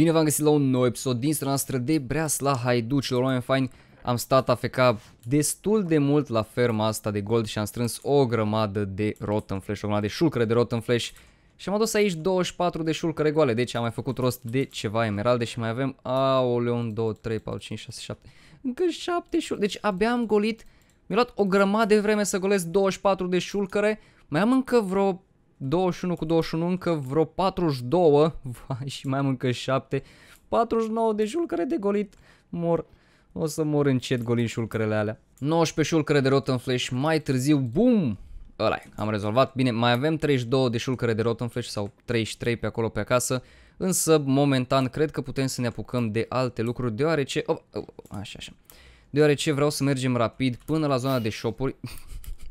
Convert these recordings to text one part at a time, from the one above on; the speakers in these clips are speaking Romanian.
Bine v-am găsit la un nou episod din noastră de la Haiducilor, oameni faini. Am stat feca destul de mult la ferma asta de gold și am strâns o grămadă de Rotten Flash, o grămadă de șulcăre de Rotten Flash și am adus aici 24 de șulcăre goale, deci am mai făcut rost de ceva emeralde și mai avem, aoleu, 1, 2, 3, 4, 5, 6, 7, încă 7 șulcăre, deci abia am golit, mi-a luat o grămadă de vreme să golesc 24 de șulcăre, mai am încă vreo 21 cu 21, încă vreo 42 vai, și mai am încă 7, 49 de șulcăre de golit, mor, o să mor încet golin șulcărele alea. 19 șulcăre de Rotten Flash, mai târziu, bum, ăla e, am rezolvat, bine, mai avem 32 de șulcăre de Rotten Flash sau 33 pe acolo pe acasă, însă momentan cred că putem să ne apucăm de alte lucruri, deoarece, oh, oh, așa, așa, deoarece vreau să mergem rapid până la zona de shopuri.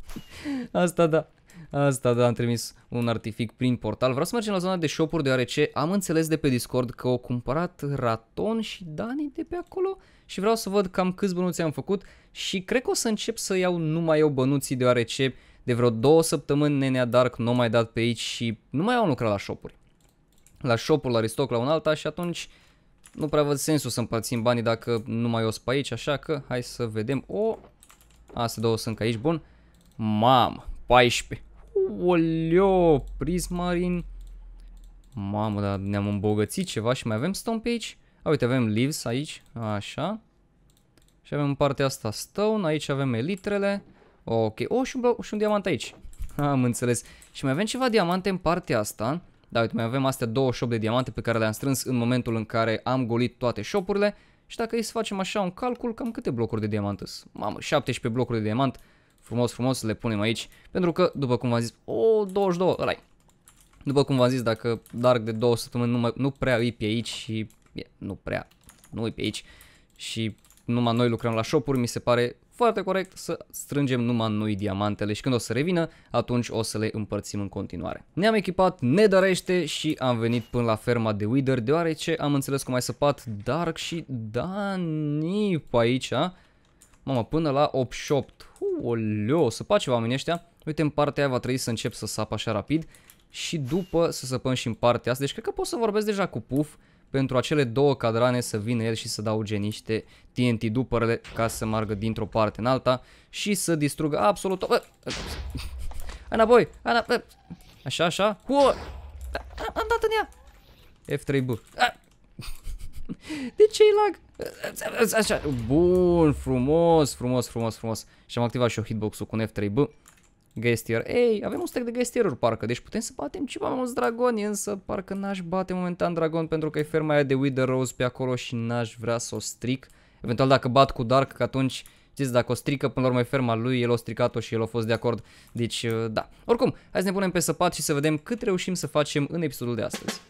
Asta da. Asta, da, am trimis un artific prin portal. Vreau să mergem la zona de shop-uri, deoarece am înțeles de pe Discord că au cumpărat Raton și Dani de pe acolo și vreau să văd cam câți bănuți am făcut și cred că o să încep să iau numai eu bănuții, deoarece de vreo două săptămâni Nenea Dark nu mai dat pe aici și nu mai au lucrat la shop-uri. La shop-ul, la restoc, la un alta și atunci nu prea văd sensul să împărțim banii dacă nu mai o pe aici, așa că hai să vedem. O, astea două sunt aici, bun. Mamă, 14. Olio, Prismarin. Mamă, dar ne-am îmbogățit ceva și mai avem stone pe aici. A, uite, avem leaves aici, așa. Și avem în partea asta stone, aici avem elitrele. Ok, o, oh, și un, bloc și un diamant aici. Am înțeles. Și mai avem ceva diamante în partea asta. Da, uite, mai avem astea 28 de diamante pe care le-am strâns în momentul în care am golit toate shopurile. Și dacă îi să facem așa un calcul, cam câte blocuri de diamant sunt? Mamă, 17 blocuri de diamant frumos, frumos le punem aici, pentru că, după cum v-am zis, o, 22, ăla -i. După cum v-am zis, dacă Dark de două săptămâni nu, nu prea îi pe aici și, nu prea, nu îi pe aici și numai noi lucrăm la shop mi se pare foarte corect să strângem numai noi diamantele și când o să revină, atunci o să le împărțim în continuare. Ne-am echipat, ne dorește și am venit până la ferma de Wither, deoarece am înțeles cum mai săpat Dark și Dani pe aici, a? Mamă, până la 88. Uoleo, să pace oamenii ăștia. Uite, în partea aia va trebui să încep să sap așa rapid și după să săpăm și în partea asta. Deci cred că pot să vorbesc deja cu Puf pentru acele două cadrane să vină el și să dau niște TNT după ca să margă dintr-o parte în alta și să distrugă absolut... Bă! Înapoi! Ana... Așa, așa... Da, am dat în ea! F3B. Ah. De ce-i lag? Așa, bun, frumos, frumos, frumos, frumos. Și am activat și eu hitbox-ul cu un F3B. Gestier. Ei, avem un stack de gestier parcă, deci putem să batem ceva mai mulți dragoni, însă parcă n-aș bate momentan dragon pentru că e ferma aia de Wither Rose pe acolo și n-aș vrea să o stric. Eventual dacă bat cu Dark, că atunci Știți, dacă o strică, până la urmă e ferma lui, el o stricat-o și el a fost de acord. Deci, da. Oricum, hai să ne punem pe săpat și să vedem cât reușim să facem în episodul de astăzi.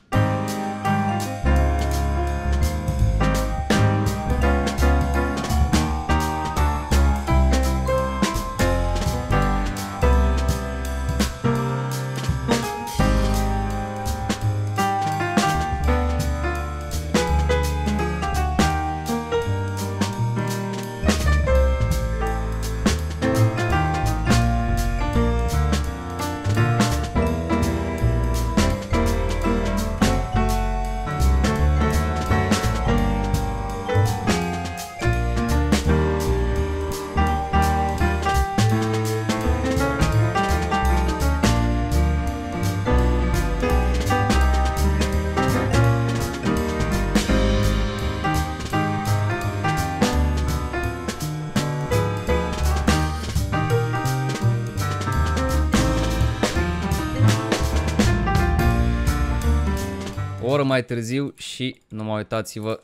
oră mai târziu și, nu mai uitați-vă,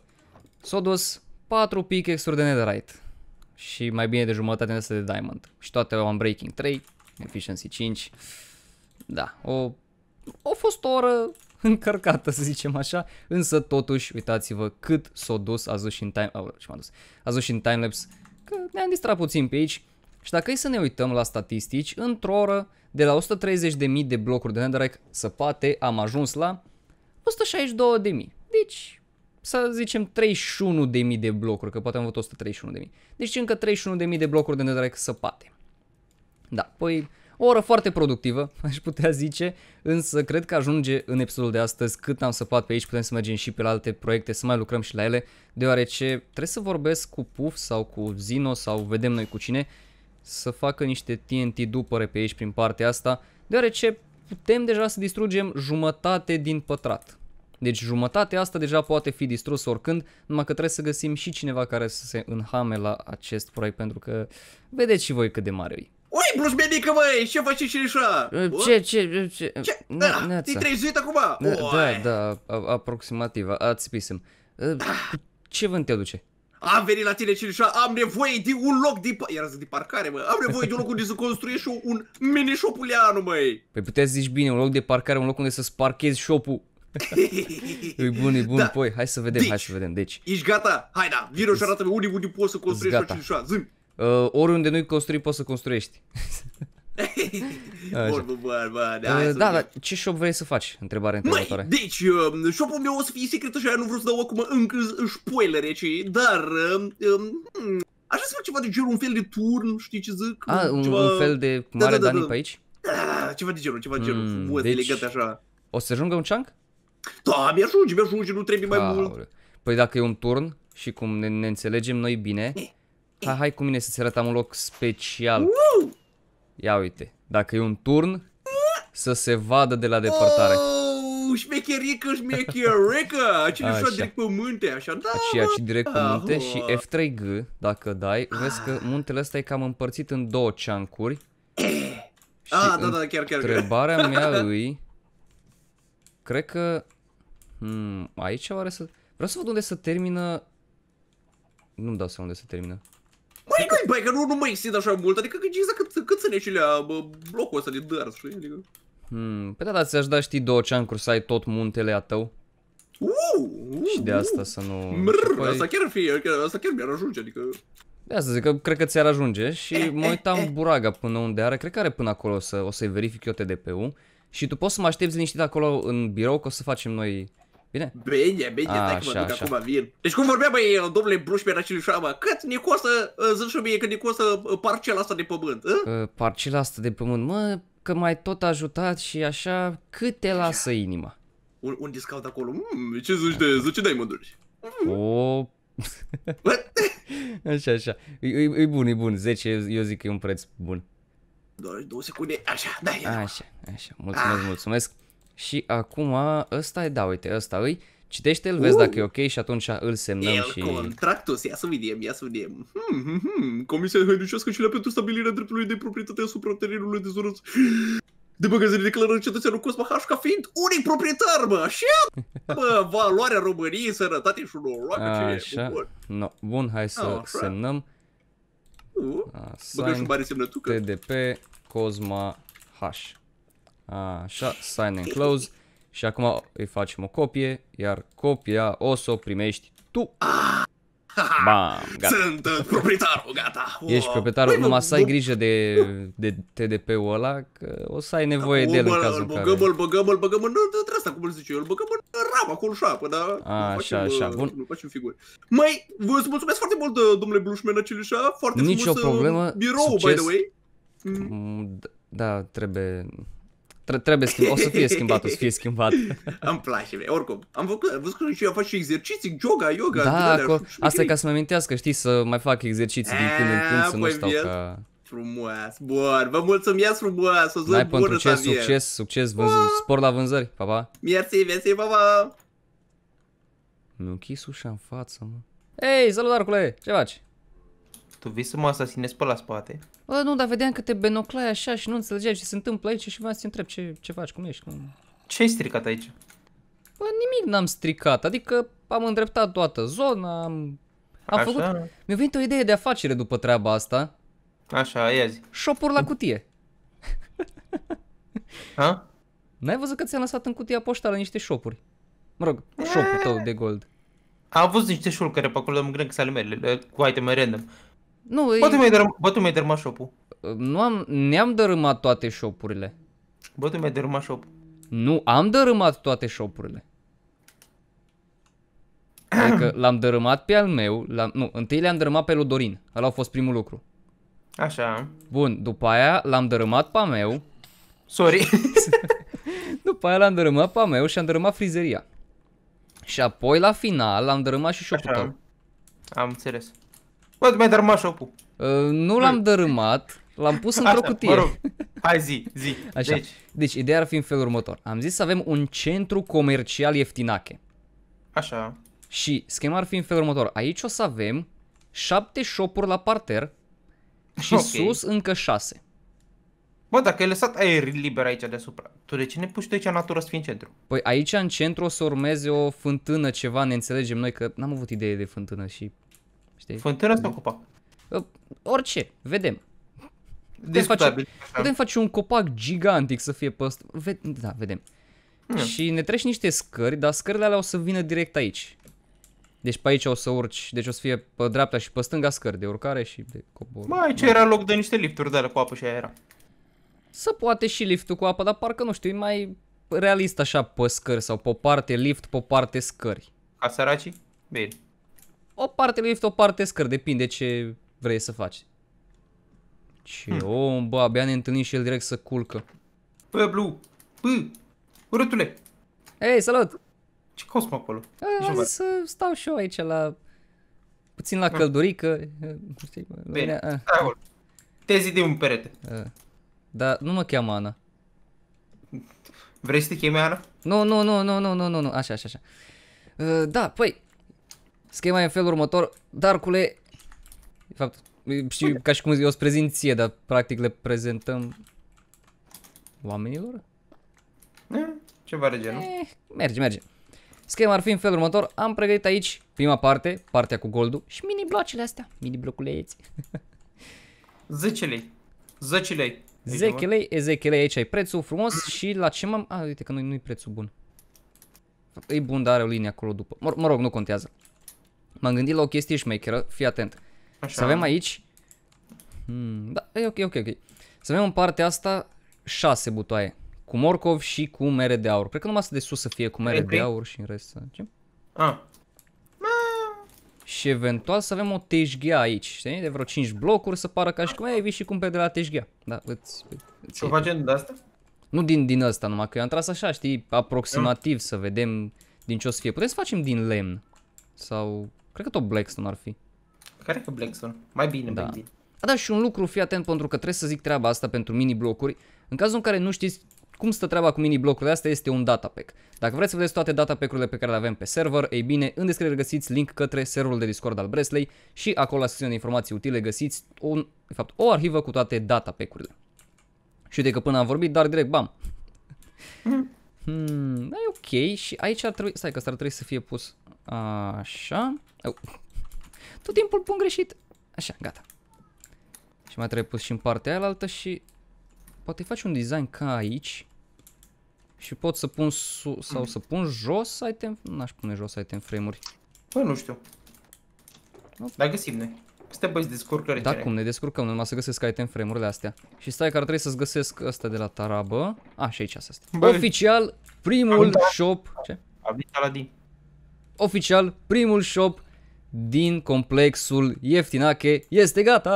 s au dus 4 pic extraordinar de netherite și mai bine de jumătate de de diamond și toate au breaking 3, efficiency 5, da, o, o fost o oră încărcată, să zicem așa, însă totuși, uitați-vă cât s-a dus, a dus și în time, oh, ce m-am dus, a dus și în timelapse, că ne-am distrat puțin pe aici și dacă e să ne uităm la statistici, într-o oră, de la 130.000 de blocuri de netherrack săpate, am ajuns la 162 de mii. Deci, să zicem 31 de mii de blocuri, că poate am avut 131 de mii. Deci încă 31 de mii de blocuri de netherrack săpate. Da, păi o oră foarte productivă, aș putea zice, însă cred că ajunge în episodul de astăzi cât am săpat pe aici, putem să mergem și pe la alte proiecte, să mai lucrăm și la ele, deoarece trebuie să vorbesc cu Puf sau cu Zino sau vedem noi cu cine, să facă niște TNT după pe aici prin partea asta, deoarece putem deja să distrugem jumătate din pătrat. Deci jumătatea asta deja poate fi distrusă oricând, numai că trebuie să găsim și cineva care să se înhame la acest proiect, pentru că vedeți și voi cât de mare e. Ui, brusbenică, măi, ce faci și așa? Ce, ce, ce? Ce? Da, te-ai trezit acum? Da, da, aproximativ, ați pisem. Ce vânt te aduce? am venit la tine Cilișa, am nevoie de un loc de... Era de parcare, mă. Am nevoie de un loc unde să construiești un mini șopuleanu, măi. Păi puteți zici bine, un loc de parcare, un loc unde să-ți parchezi șopul. e păi bun, e bun, da. poi, hai să vedem, deci, hai să vedem, deci. Ești gata? Hai da, vino și arată-mi unde, unde poți să construiești o Cilișa, zi uh, Oriunde nu-i construi, poți să construiești. Ă, da, dar ce shop vrei să faci? Întrebare întrebătoare. deci, um, shop-ul meu o să fie secret și nu vreau să dau acum încă spoilere, ci, dar... Um, um, hmm, aș vrea să fac ceva de genul, un fel de turn, știi ce zic? A, un, ceva... un fel de da, mare da, da, da, Dani pe aici? Da, ceva de genul, ceva de genul, mm, frumos, deci... așa. O să ajungă un chunk? Da, mi-ajunge, mi-ajunge, nu trebuie mai mult. Păi dacă e un turn și cum ne, ne înțelegem noi bine, eh, hai, eh. hai cu mine să-ți arăt un loc special. Ia uite, dacă e un turn, să se vadă de la depărtare. Oh, șmecherică, șmecherică! Acel ușor direct pe munte, așa, da, Aci, aici direct da, pe munte și F3G, dacă dai, vezi că muntele ăsta e cam împărțit în două ceancuri. Ah, și ah, da, da, chiar, chiar. Întrebarea mea lui. Cred că... Hmm, aici oare să... Vreau să văd unde să termină... Nu-mi dau seama unde să termină. Băi, că... Adică, băi, că nu, nu mă extind așa mult, adică că exact cât, cât ține și lea uh, bă, blocul ăsta de Dars, știi? Adică... Hmm, pe păi data ți-aș da, știi, două ceancuri să ai tot muntele a tău. Uh, uh, și de asta uh, să nu... Mrrr, păi... asta chiar fi, asta chiar mi-ar ajunge, adică... De asta zic că cred că ți-ar ajunge și eh, mă eh, uitam eh. buraga până unde are, cred că are până acolo o, să, o să-i verific eu TDP-ul și tu poți să mă aștepți liniștit acolo în birou că o să facem noi Bine? Bine, bine, dai că mă duc acum, vin. Deci cum vorbea, băi, domnule Brușmena și Șama, cât ne costă, zici și mie, cât ne costă uh, parcela asta de pământ, a? Uh? Uh, parcela asta de pământ, mă, că mai tot ajutat și așa, cât te lasă inima? Un, un discount acolo, mm, ce zici de 10 mă Mm. O... așa, așa, e, e, e bun, e bun, 10, eu zic că e un preț bun. Doar două secunde, așa, da, Așa, așa, mulțumesc, ah. mulțumesc. Și acum ăsta e, da, uite, ăsta îi. Citește-l, vezi uh. dacă e ok și atunci îl semnăm El și... contractus, ia să vedem, ia să vedem. Hmm, hmm, hmm. Comisia și la pentru stabilirea dreptului de proprietate asupra terenului de zonă de magazine declară cetățeanul Cosma H ca fiind unic proprietar, mă, așa, mă, valoarea României, sănătate și un așa. ce e, bun. No. Bun, hai să așa. semnăm. Uh. Băgăm și bari semnătucă. TDP Cosma H. Așa, sign and close. Și acum îi facem o copie, iar copia o să o primești tu. Bam, gata. Sunt uh, proprietarul, gata. Wow. Ești proprietarul, păi numai să ai grijă de, de TDP-ul ăla, că o să ai nevoie da, de el în cazul în care... Îl băgăm, îl băgăm, îl băgăm, nu, trebuie asta, cum îl zice eu, îl băgăm în ram, acolo în șoapă, dar așa, așa, uh, bun. facem figuri. Mai, vă mulțumesc foarte mult, uh, domnule Blușmen, acelișa, foarte Nici frumos o problemă, birou, succes. by the way. Mm, da, trebuie trebuie schimbat, o să fie schimbat, o să fie schimbat. Îmi place, bine. oricum. Am făcut, am văzut că și eu fac și exerciții, yoga, yoga. Da, cu, asta e ca să mă amintească, știi, să mai fac exerciții din când în când, să nu păi stau ca... Frumos, bun, vă mulțumesc frumos, o zi bună ce, succes, succes, vânzări, ah. spor la vânzări, pa, pa. Mersi, mersi, pa, pa. Mi-a închis ușa în față, mă. Ei, salut, Arcule, ce faci? Tu vii să mă asasinezi pe la spate? Bă, nu, dar vedeam că te benoclai așa și nu înțelegeai ce se întâmplă aici și vreau să te întreb ce, ce faci, cum ești, cum... Ce ai stricat aici? Bă, nimic n-am stricat, adică am îndreptat toată zona, am, am așa. făcut... Da. Mi-a venit o idee de afacere după treaba asta. Așa, ia zi. Șopuri la cutie. ha? N-ai văzut că ți-am lăsat în cutia poștală niște șopuri? Mă rog, șopul tău de gold. A avut niște șulcăre pe acolo, mă gândesc că cu item random. Nu, Bă, e... mi-ai dărâmat, bă, mi-ai dărâmat shop-ul. Nu am, ne-am dărâmat toate shop-urile. Bă, tu mi-ai dărâmat shop Nu, am dărâmat toate shop-urile. Adică l-am dărâmat pe al meu, nu, întâi le-am dărâmat pe Ludorin. Dorin. Ăla a fost primul lucru. Așa. Bun, după aia l-am dărâmat pe al meu. Sorry. după aia l-am dărâmat pe al meu și am dărâmat frizeria. Și apoi la final l-am dărâmat și șopul Am înțeles. Bă, tu mi-ai dărâmat o Uh, nu l-am dărâmat, l-am pus într-o cutie. Mă rog. Hai zi, zi. Așa. Deci. deci, ideea ar fi în felul următor. Am zis să avem un centru comercial ieftinache. Așa. Și schema ar fi în felul următor. Aici o să avem șapte șopuri la parter și okay. sus încă șase. Bă, dacă ai lăsat aer liber aici deasupra, tu de ce ne puși tu aici în natură să fii în centru? Păi aici în centru o să urmeze o fântână ceva, ne înțelegem noi că n-am avut idee de fântână și Știi? Fântână sau copac? Ă, orice, vedem. Putem face, putem face un copac gigantic să fie păst... Ve- da, vedem. Mm. Și ne treci niște scări, dar scările alea o să vină direct aici. Deci pe aici o să urci, deci o să fie pe dreapta și pe stânga scări de urcare și de cobor. Mai aici era loc de niște lifturi de alea cu apă și aia era. Să poate și liftul cu apă, dar parcă nu știu, e mai realist așa pe scări sau pe parte lift, pe parte scări. Ca săracii? Bine. O parte lift, o parte scări, depinde ce vrei să faci. Ce hmm. om, bă, abia ne întâlnim și el direct să culcă. Bă, Blu, bă, urâtule! Ei, salut! Ce mă acolo? A, să stau și eu aici la... Puțin la căldurică. Bine, eh. Te zi de un perete. Eh. Dar nu mă cheamă Ana. Vrei să te cheme Ana? Nu, nu, nu, nu, nu, nu, nu, nu, așa, așa, așa. Eh, da, păi, Schema e în felul următor. Darcule, de fapt, știu ca și cum eu îți prezint ție, dar practic le prezentăm oamenilor? Ceva de genul. Eh, merge, merge. Schema ar fi în felul următor. Am pregătit aici prima parte, partea cu goldul și mini blocile astea, mini bloculeți. 10 lei. 10 lei. 10 adică lei, e 10 lei, aici ai prețul frumos și la ce m-am... A, uite că nu-i nu prețul bun. E bun, dar are o linie acolo după. Mă, mă rog, nu contează. M-am gândit la o chestie șmecheră, fii atent. Așa. Să avem aici... Hmm, da, e ok, ok, ok. Să avem în partea asta 6 butoaie. Cu morcov și cu mere de aur. Cred că numai să de sus să fie cu mere de aur și în rest să... Ce? Ah. Da. Și eventual să avem o teșghea aici, știi? De vreo 5 blocuri să pară ca și cum ai vii și cumperi de la teșghea. Da, îți... îți să facem de asta? Nu din, din asta numai, că eu am tras așa, știi, aproximativ, mm. să vedem din ce o să fie. Putem să facem din lemn sau Cred că tot Blackstone ar fi. Care că Blackstone? Mai bine da. bine. A, da, și un lucru, fii atent, pentru că trebuie să zic treaba asta pentru mini-blocuri. În cazul în care nu știți cum stă treaba cu mini-blocurile astea, este un data pack. Dacă vreți să vedeți toate pack urile pe care le avem pe server, ei bine, în descriere găsiți link către serverul de Discord al Bresley și acolo la secțiunea de informații utile găsiți un, de fapt, o arhivă cu toate pack urile Și uite că până am vorbit, dar direct, bam! Hmm, da, e ok și aici ar trebui, stai că asta ar trebui să fie pus așa. Au. Tot timpul pun greșit. Așa, gata. Și mai trebuie pus și în partea aia și... Poate faci un design ca aici. Și pot să pun su sau să pun jos item, n-aș pune jos item frame-uri. Păi nu știu. Nu? Dar găsim noi. Suntem de descurcări. Da, cum ne descurcăm, numai să găsesc item frame-urile astea. Și stai că ar trebui să-ți găsesc ăsta de la tarabă. A, și aici asta. Bă. Oficial, primul Am shop... Ce? Am Aladin. Oficial, primul shop din complexul Ieftinache este gata!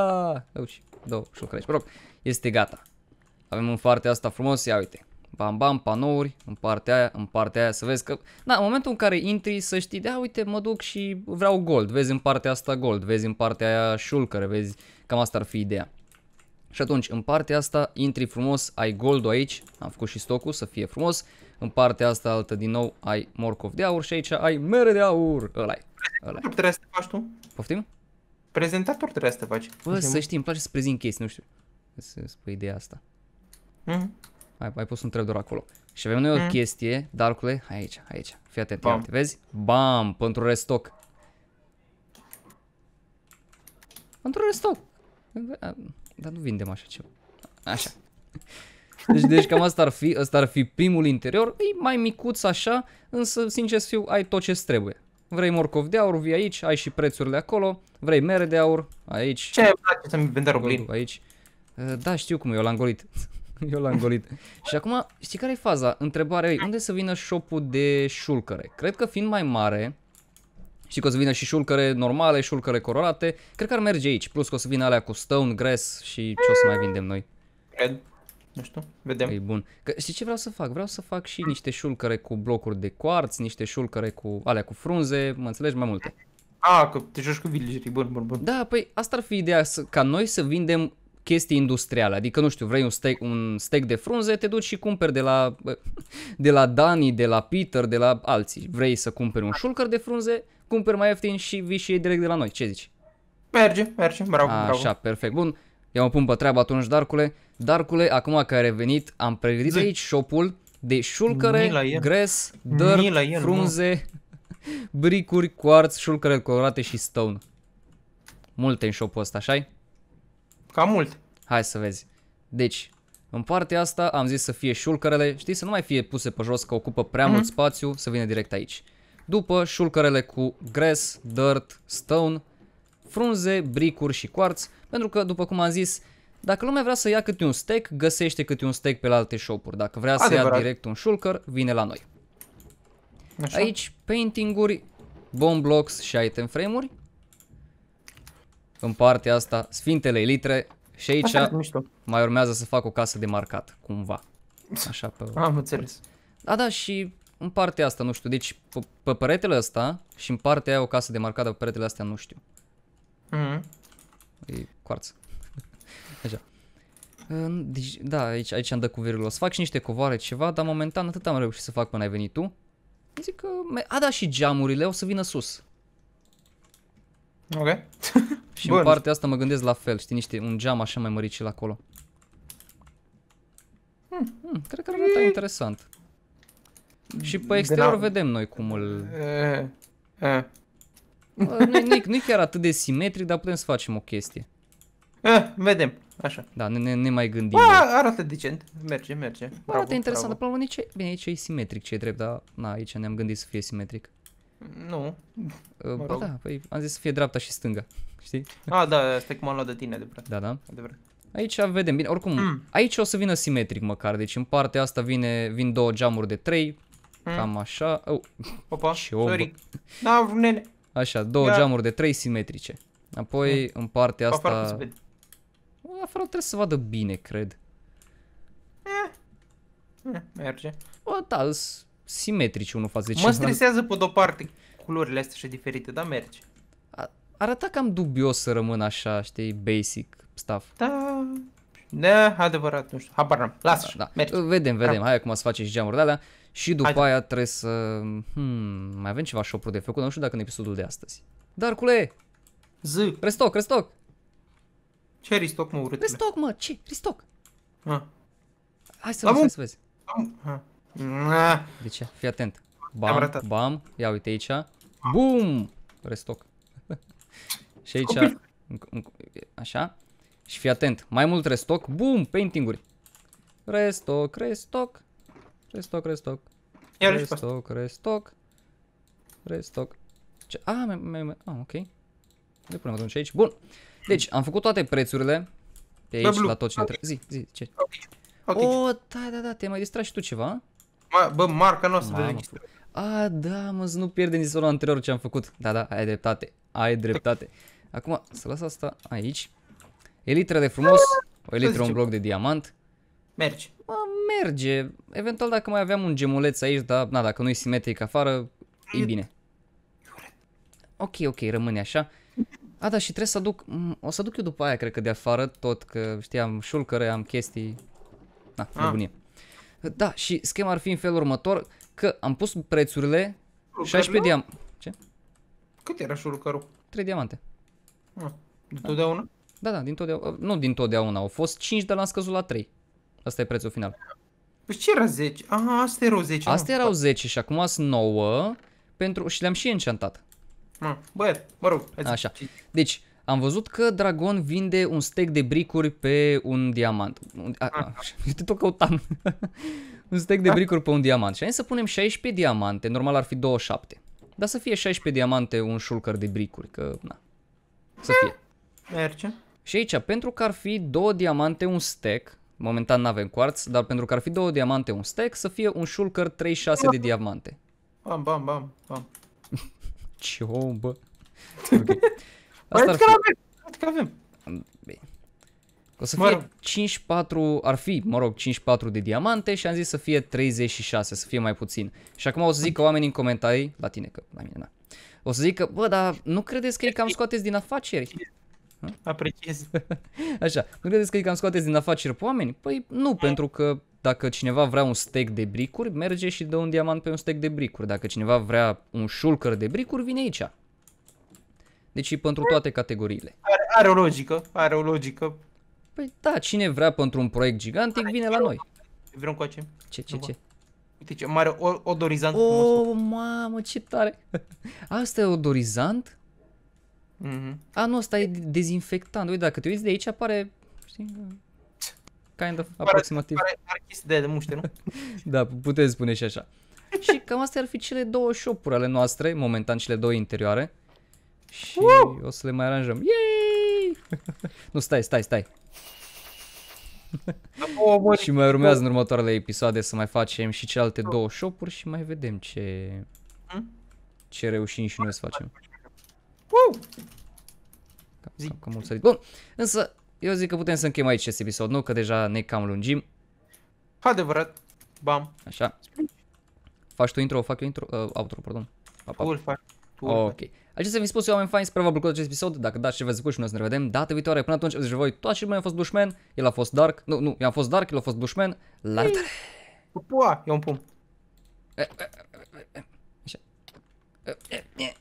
Dau două dau și mă rog. Este gata. Avem în partea asta frumos, ia uite. Bam, bam, panouri, în partea aia, în partea aia, să vezi că... Da, în momentul în care intri, să știi, da, uite, mă duc și vreau gold. Vezi în partea asta gold, vezi în partea aia șulcăre, vezi... Cam asta ar fi ideea. Și atunci, în partea asta, intri frumos, ai gold aici, am făcut și stocul să fie frumos, în partea asta altă din nou ai morcov de aur și aici ai mere de aur. Ăla-i. Ăla trebuie să faci tu? Poftim? Prezentator trebuie să faci. Bă, să știi, îmi place să prezint chestii, nu știu. Să spui ideea asta. Mm. Ai, ai pus un treb doar acolo. Și avem noi mm. o mhm. chestie, Darkule, hai aici, hai aici. Fii atent, Bam. Te vezi? Bam, pentru restoc. Pentru restoc. Dar nu vindem așa ceva. Așa. Deci, deci cam asta ar fi, asta ar fi primul interior, e mai micuț așa, însă sincer să fiu, ai tot ce trebuie. Vrei morcov de aur, vii aici, ai și prețurile acolo, vrei mere de aur, aici. Ce îmi place să-mi vândă Aici. Eh, da, știu cum, eu l-am golit. eu l-am golit. și acum, știi care e faza? Întrebarea e, unde să vină shopul de șulcăre? Cred că fiind mai mare, Știi că o să vină și șulcăre normale, șulcăre colorate. Cred că ar merge aici. Plus că o să vină alea cu stone, grass și ce o să mai vindem noi. Cred. Nu știu, vedem. E păi bun. Că, știi ce vreau să fac? Vreau să fac și niște șulcăre cu blocuri de quartz, niște șulcăre cu alea cu frunze, mă înțelegi mai multe. A, că te joci cu villagerii, bun, bun, bun. Da, păi asta ar fi ideea, să, ca noi să vindem chestii industriale, adică nu știu, vrei un steak, un steak de frunze, te duci și cumperi de la, de la Dani, de la Peter, de la alții. Vrei să cumperi un șulcăr de frunze, cumperi mai ieftin și vii și direct de la noi. Ce zici? Merge, merge, bravo, Așa, bravo. perfect. Bun, eu mă pun pe treabă atunci, Darcule. Darcule, acum că ai revenit, am pregătit aici shopul de șulcăre, gres, dirt, el, frunze, nu. bricuri, quartz, șulcăre colorate și stone. Multe în shopul ăsta, așa -i? Cam mult. Hai să vezi. Deci, în partea asta am zis să fie șulcărele, știi, să nu mai fie puse pe jos că ocupă prea mm -hmm. mult spațiu, să vină direct aici. După șulcărele cu gres, dirt, stone, frunze, bricuri și quartz, pentru că, după cum am zis, dacă lumea vrea să ia câte un steak, găsește câte un steak pe la alte shop-uri. Dacă vrea Adevărat. să ia direct un shulker, vine la noi. Așa. Aici, painting-uri, bomb blocks și item frame-uri. În partea asta, sfintele elitre și aici mai urmează să fac o casă de marcat, cumva. Așa pe... Am înțeles. Da, da, și în partea asta, nu știu, deci pe, pe peretele ăsta și în partea aia o casă de marcat, dar pe peretele astea nu știu. Mm. E coarță. Așa. Deci, da, aici, aici am dat cu virgulă. O să fac și niște covoare, ceva, dar momentan atât am reușit să fac până ai venit tu. Zic că... A, da, și geamurile o să vină sus. Ok. și Bun. în partea asta mă gândesc la fel, știi, niște, un geam așa mai mărit și la acolo. Hmm. Hmm, cred că ar arăta interesant. Și pe exterior vedem noi cum îl... E, eh, e, eh. Nu, nu e chiar atât de simetric, dar putem să facem o chestie. A, eh, vedem, așa. Da, ne, ne, ne mai gândim. A, arată decent, merge, merge. Bravo, arată bravo. interesant, bravo. nici, bine, aici e simetric ce e drept, dar na, aici ne-am gândit să fie simetric. Nu. Mă bă, rog. Păi da, păi am zis să fie dreapta și stânga, știi? A, da, asta cum am luat de tine, adevărat. Da, da. Adevărat. Aici vedem, bine, oricum, mm. aici o să vină simetric măcar, deci în partea asta vine, vin două geamuri de trei, mm. cam așa. Oh. Opa, ce om, sorry, n nene. Așa, două Ia. geamuri de trei simetrice. Apoi mm. în partea asta... Afară trebuie să vadă bine, cred. Eh, eh, merge. Bă, da, simetrici unul față de Mă stresează pe de-o parte culorile astea și diferite, dar merge. Arată arăta cam dubios să rămână așa, știi, basic stuff. Da, da, adevărat, nu știu, habar n-am. Lasă da, da. Vedem, vedem, hai acum să facem și geamuri de alea. Și după hai. aia trebuie să... Hmm, mai avem ceva shop de făcut, nu știu dacă în episodul de astăzi. Dar cule! Z. Restoc, restoc! Ce restoc, mă, urâtele? Restoc, mă, ce? Restoc! Ah. Hai să, vezi, hai să vezi. Ah. De ce? Fii atent. Bam, bam, ia uite aici. Bum! Restoc. și aici, Copii. așa. Și fii atent, mai mult restoc, boom, Paintinguri. Restoc, restoc, restoc, restoc, restoc, restoc, restoc. Ce? A, ah, mai, mai, ah, ok. Le punem atunci aici. Bun. Deci, am făcut toate prețurile pe aici, la tot ce ne trebuie. Zi, zi, ce? Okay. O, oh, da, da, da, te-ai mai distrat și tu ceva? Ma, bă, marca noastră de A, da, mă, să nu pierdem din anterior ce am făcut. Da, da, ai dreptate, ai dreptate. Acum, să las asta aici. Elitra de frumos, ah, o elitră, un bloc de diamant. Merge. Mă, merge. Eventual dacă mai aveam un gemuleț aici, dar na, dacă nu i simetric afară, e bine. Ok, ok, rămâne așa. A, da, și trebuie să duc, o să duc eu după aia, cred că de afară tot, că știam șulcăre, am chestii, na, ah. nebunie. Da, și schema ar fi în felul următor, că am pus prețurile, Lucrările? 16 diamante. Ce? Cât era șulcărul? 3 diamante. Ah. Totdeauna? Da, da, din uh, nu din totdeauna, au fost 5, dar l-am scăzut la 3. Asta e prețul final. Păi ce era 10? Aha, astea erau 10. Astea erau 10 și acum sunt 9 pentru... și le-am și enchantat. Mă, băiat, mă rog. Așa. Deci, am văzut că Dragon vinde un stack de bricuri pe un diamant. Eu te tot căutam. un stack de da. bricuri pe un diamant. Și hai să punem 16 diamante, normal ar fi 27. Dar să fie 16 diamante un șulcăr de bricuri, că na. Să fie. Merge. Și aici, pentru că ar fi două diamante un stack, momentan n-avem quartz, dar pentru că ar fi două diamante un stack, să fie un shulker 36 de diamante. Bam, bam, bam, bam. Ce om, bă. Okay. Păi, Asta ar fi... că avem, că avem. Bine. O să mă fie 54, ar fi, mă rog, 54 de diamante și am zis să fie 36, să fie mai puțin. Și acum o să zic că oamenii în comentarii, la tine că la mine, na. O să zic că, bă, dar nu credeți că e cam scoateți din afaceri? Apreciez. Așa, nu credeți că îi cam scoateți din afaceri pe oameni? Păi nu, pentru că dacă cineva vrea un steak de bricuri, merge și dă un diamant pe un steak de bricuri. Dacă cineva vrea un șulcăr de bricuri, vine aici. Deci e pentru toate categoriile. Are, are o logică, are o logică. Păi da, cine vrea pentru un proiect gigantic, vine la noi. Vreau cu Ce, ce, ce? Uite ce, mare odorizant. O, oh, mamă, ce tare! Asta e odorizant? Mm-hmm. A, nu, asta e dezinfectant. Uite, dacă te uiți de aici apare, știi, kind of, aproximativ. Pare, pare de, de muște, nu? da, puteți spune și așa. și cam astea ar fi cele două shopuri ale noastre, momentan cele două interioare. Și wow! o să le mai aranjăm. Yay! nu, stai, stai, stai. și mai urmează în următoarele episoade să mai facem și celelalte două shopuri și mai vedem ce, hmm? ce reușim și noi să facem. Wow! Cam, Zic. Cam, cam mult sărit. Bun, însă eu zic că putem să încheiem aici acest episod nu? că deja ne cam lungim. Adevărat. Bam. Așa. Faci tu intro, o fac eu intro, uh, outro, pardon. Pa, pa. Tu îl faci. ok. Acestea să vi spus eu, oameni faini, sper v-a plăcut acest episod. Dacă da, ceva zicut și noi să ne revedem data viitoare. Până atunci, deci voi, toată și mai a fost Bushman, el a fost Dark, nu, nu, eu am fost Dark, el a fost Bushman. La revedere! Pua, eu un pum. Așa. Yeah.